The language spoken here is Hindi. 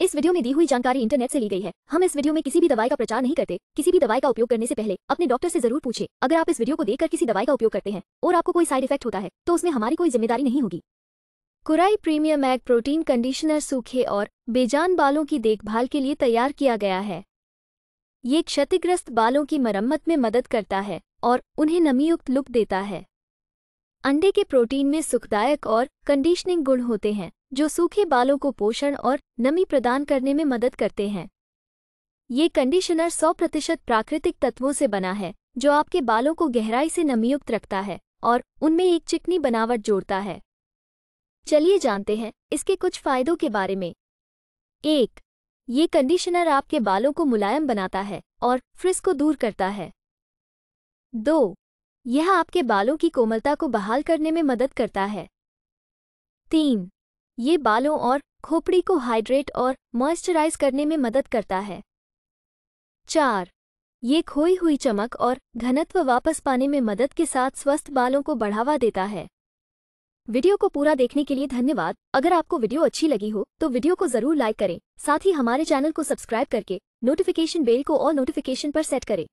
इस वीडियो में दी हुई जानकारी इंटरनेट से ली गई है हम इस वीडियो में किसी भी दवाई का प्रचार नहीं करते किसी भी दवाई का उपयोग करने से पहले अपने डॉक्टर से जरूर पूछे अगर आप इस वीडियो को देखकर किसी दवाई का उपयोग करते हैं और आपको कोई साइड इफेक्ट होता है तो उसमें हमारी कोई जिम्मेदारी नहीं होगी Kuraiy premium egg protein conditioner सूखे और बेजान बालों की देखभाल के लिए तैयार किया गया है ये क्षतिग्रस्त बालों की मरम्मत में मदद करता है और उन्हें नमीयुक्त लुक देता है अंडे के प्रोटीन में सुखदायक और कंडीशनिंग गुण होते हैं जो सूखे बालों को पोषण और नमी प्रदान करने में मदद करते हैं ये कंडीशनर 100 प्रतिशत प्राकृतिक तत्वों से बना है जो आपके बालों को गहराई से नमीयुक्त रखता है और उनमें एक चिकनी बनावट जोड़ता है चलिए जानते हैं इसके कुछ फायदों के बारे में एक ये कंडीशनर आपके बालों को मुलायम बनाता है और फ्रिस को दूर करता है दो यह आपके बालों की कोमलता को बहाल करने में मदद करता है तीन ये बालों और खोपड़ी को हाइड्रेट और मॉइस्चराइज करने में मदद करता है चार ये खोई हुई चमक और घनत्व वापस पाने में मदद के साथ स्वस्थ बालों को बढ़ावा देता है वीडियो को पूरा देखने के लिए धन्यवाद अगर आपको वीडियो अच्छी लगी हो तो वीडियो को जरूर लाइक करें साथ ही हमारे चैनल को सब्सक्राइब करके नोटिफिकेशन बेल को और नोटिफिकेशन पर सेट करें